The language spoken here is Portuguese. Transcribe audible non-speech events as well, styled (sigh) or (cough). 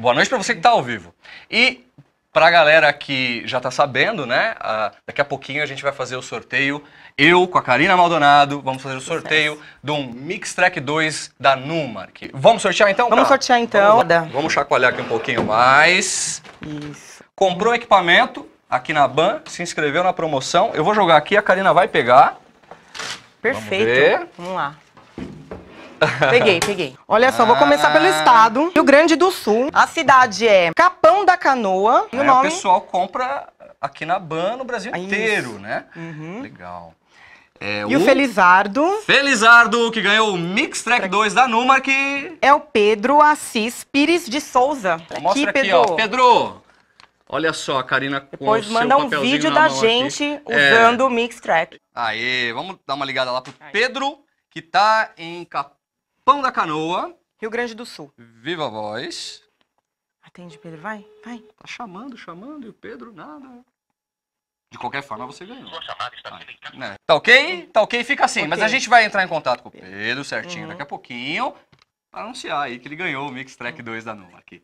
Boa noite para você que está ao vivo. E para a galera que já está sabendo, né? Uh, daqui a pouquinho a gente vai fazer o sorteio. Eu com a Karina Maldonado vamos fazer o sorteio de um Mix Track 2 da Numark. Vamos sortear então? Vamos cara? sortear então. Vamos, vamos chacoalhar aqui um pouquinho mais. Isso. Comprou equipamento aqui na Ban, se inscreveu na promoção. Eu vou jogar aqui, a Karina vai pegar. Perfeito. Vamos, vamos lá. Peguei, (laughs) peguei. Olha só, vou começar pelo ah. estado. Rio Grande do Sul. A cidade é Capão da Canoa. E o nome? O pessoal compra aqui na Ban no Brasil Isso. inteiro, né? Uhum. Legal. É e o... o Felizardo. Felizardo, que ganhou o Mix Track 2 da Numark. É o Pedro Assis Pires de Souza. Mostra aqui, aqui Pedro. ó. Pedro, Olha só, a Karina com Depois o manda um vídeo da gente aqui. É. usando o Mix Track. Aê, vamos dar uma ligada lá pro Aê. Pedro, que tá em Capão Pão da Canoa. Rio Grande do Sul. Viva Voz. Atende, Pedro. Vai, vai. Tá chamando, chamando, e o Pedro nada. De qualquer forma, você ganhou. né? Tá ok? Tá ok, fica assim. Okay. Mas a gente vai entrar em contato com o Pedro certinho uhum. daqui a pouquinho para anunciar aí que ele ganhou o Mix Track uhum. 2 da Numa aqui.